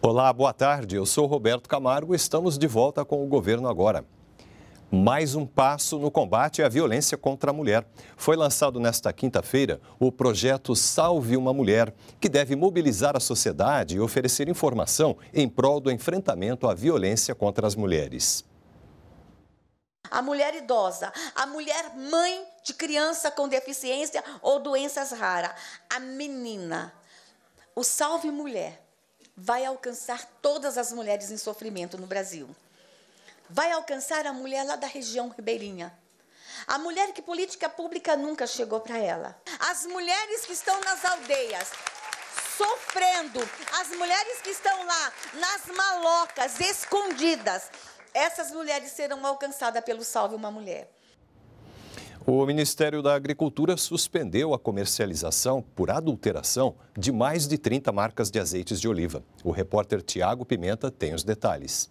Olá, boa tarde. Eu sou Roberto Camargo e estamos de volta com o governo agora. Mais um passo no combate à violência contra a mulher. Foi lançado nesta quinta-feira o projeto Salve uma Mulher, que deve mobilizar a sociedade e oferecer informação em prol do enfrentamento à violência contra as mulheres a mulher idosa, a mulher mãe de criança com deficiência ou doenças raras, a menina. O Salve Mulher vai alcançar todas as mulheres em sofrimento no Brasil. Vai alcançar a mulher lá da região ribeirinha. A mulher que política pública nunca chegou para ela. As mulheres que estão nas aldeias, sofrendo. As mulheres que estão lá nas malocas, escondidas essas mulheres serão alcançadas pelo Salve uma Mulher. O Ministério da Agricultura suspendeu a comercialização por adulteração de mais de 30 marcas de azeites de oliva. O repórter Tiago Pimenta tem os detalhes.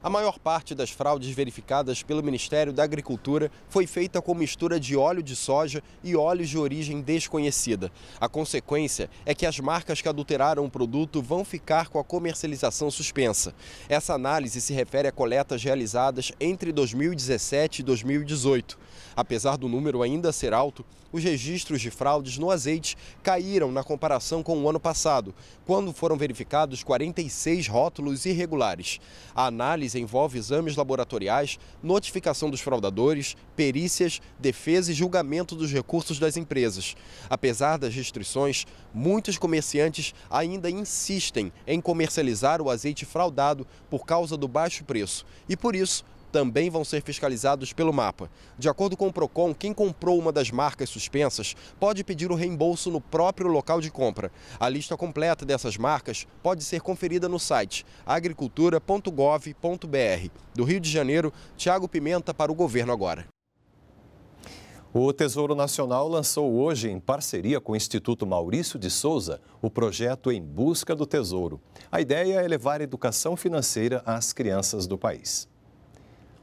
A maior parte das fraudes verificadas pelo Ministério da Agricultura foi feita com mistura de óleo de soja e óleos de origem desconhecida. A consequência é que as marcas que adulteraram o produto vão ficar com a comercialização suspensa. Essa análise se refere a coletas realizadas entre 2017 e 2018. Apesar do número ainda ser alto, os registros de fraudes no azeite caíram na comparação com o ano passado, quando foram verificados 46 rótulos irregulares. A análise envolve exames laboratoriais, notificação dos fraudadores, perícias, defesa e julgamento dos recursos das empresas. Apesar das restrições, muitos comerciantes ainda insistem em comercializar o azeite fraudado por causa do baixo preço e, por isso, também vão ser fiscalizados pelo mapa. De acordo com o Procon, quem comprou uma das marcas suspensas pode pedir o reembolso no próprio local de compra. A lista completa dessas marcas pode ser conferida no site agricultura.gov.br. Do Rio de Janeiro, Tiago Pimenta para o governo agora. O Tesouro Nacional lançou hoje, em parceria com o Instituto Maurício de Souza, o projeto Em Busca do Tesouro. A ideia é levar educação financeira às crianças do país.